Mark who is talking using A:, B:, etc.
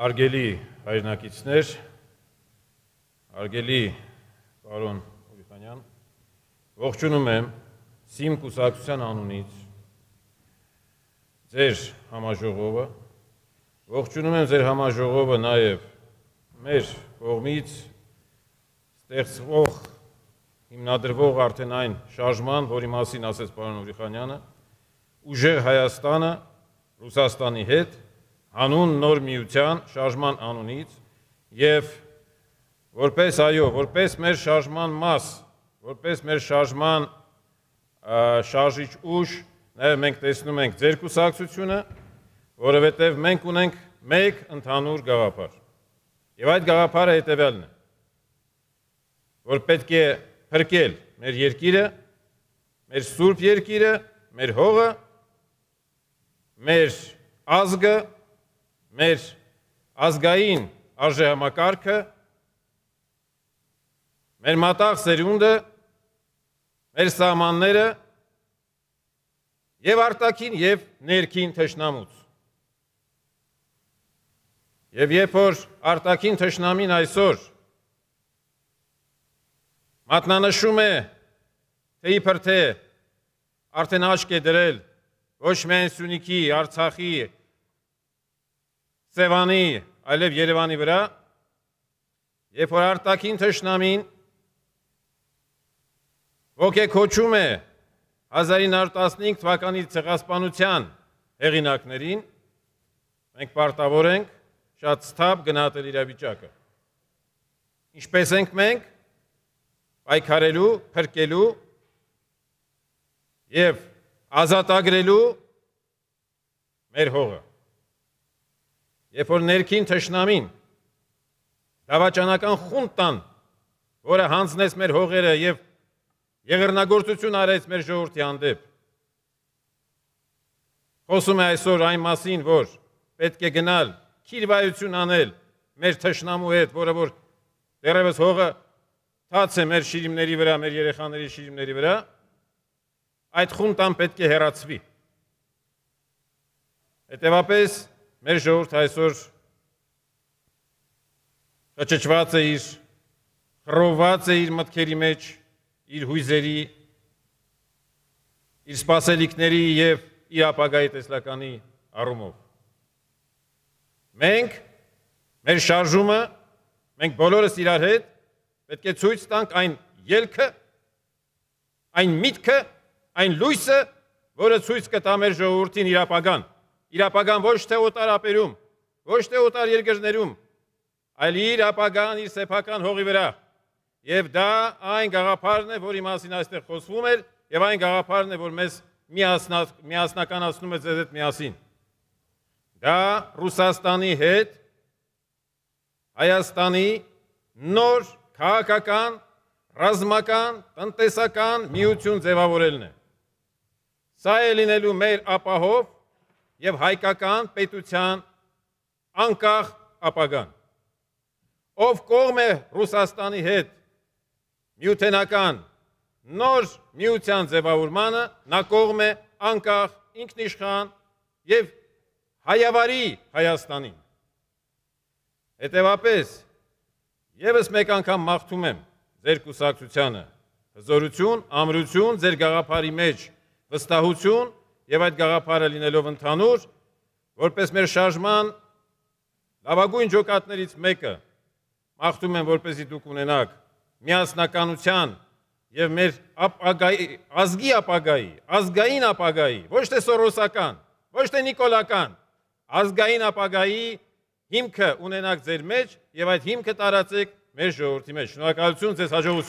A: Արգելի հայրենակիցներ, արգելի պարոն Օվիխանյան, ողջունում եմ Սիմ կուսակցության անունից ձեր համաժողովը, ողջունում եմ ձեր համաժողովը նաև մեր կողմից ստեղծվող հիմնադրվող արդեն այն շարժման, որի մասին ասեց պարոն Օրիխանյանը, ուժեղ Հայաստանը Ռուսաստանի հետ անուն նոր միության շարժման անունից եւ որպես այո, որպես մեր շարժման մաս, որպես մեր շարժման շարժիչ ուժ, նաեւ մենք տեսնում ենք ձեր կուսակցությունը, որովհետեւ մենք ունենք մեկ ընդհանուր գաղափար։ Եվ այդ գաղափարը հետեւյալն է, որ պետք է փրկել մեր երկիրը, մեր սուրբ երկիրը, մեր հողը, մեր ազգը մեր ազգային արժեհամակարգը, մեր մատաղ սերունդը, մեր սահմանները եւ արտաքին եւ ներքին թշնամուց։ Եվ երբ որ արտաքին թշնամին այսօր մատնանշում է թե իբր թե արդեն աչք է դրել ոչ միայն Սյունիքի, Արցախի, Սևանի, այլև Երևանի վրա, երբ որ արտաքին թշնամին ոգեքոչում է 1915 թվականի ցեղասպանության հեղինակներին, մենք պարտավոր ենք շատ ստապ գնահատել իրավիճակը։ Ինչպես ենք մենք պայքարելու, փրկելու եւ ազատագրելու մեր հողը։ Երբ որ ներքին ճշնամին դավաճանական խունտան, որը հանձնեց մեր հողերը եւ եղեռնագործություն արեց մեր ժողովրդի հանդեպ։ Խոսում է այսօր այն մասին, որ պետք է գնալ քիրվայություն անել մեր ճշնամու հետ, որը որ դերևս հողը թաց է մեր շիրիմների վրա, մեր երեխաների շիրիմների վրա, այդ խունտան պետք է հերացվի։ Հետևապես Մեր ժողովուրդ այսօր կճճված է իր, խռոված է իր մտքերի մեջ, իր հույզերի, իր սպասելիքների եւ իր ապագայի տեսլականի առումով։ Մենք մեր շարժումը, մենք բոլորս իրար հետ պետք է ցույց տանք այն ելքը, այն միտքը, այն լույսը, որը ցույց կտա մեր ժողովրդին իրապագան։ ապագան իր ապագան ոչ թե օտար ապերում, ոչ թե օտար երկրներում, այլ իր ապագան իր սեփական հողի վրա։ Եվ դա այն գաղափարն է, որի մասին այստեղ խոսվում էր, եւ այն գաղափարն է, որ մեզ միասնակ միասնականացնում է ձեզ հետ միասին։ Դա Ռուսաստանի հետ Հայաստանի նոր քաղաքական, ռազմական, տնտեսական միություն ձևավորելն է։ Սա է լինելու մեր ապահով եւ հայկական պետության անկախ ապագան։ Ով կողմ է Ռուսաստանի հետ միութենական նոր միության ձևավորմանը, նա կողմ է անկախ ինքնիշխան եւ հայավարի Հայաստանին։ Հետևապես եւս մեկ անգամ մաղթում եմ ձեր կուսակցությանը հզորություն, ամրություն ձեր գաղափարի մեջ, վստահություն եւ այդ գաղափարը լինելով ընդհանուր, որպես մեր շարժման լավագույն ջոկատներից մեկը, մաղթում եմ, որպեսզի դուք ունենաք միասնականության եւ մեր ապագայի, ազգի ապագայի, ազգային ապագայի, ոչ թե սորոսական, ոչ թե նիկոլական, ազգային ապագայի հիմքը ունենաք ձեր մեջ եւ այդ հիմքը տարածեք մեր ժողովրդի մեջ։ Շնորհակալություն ձեզ հաջողություն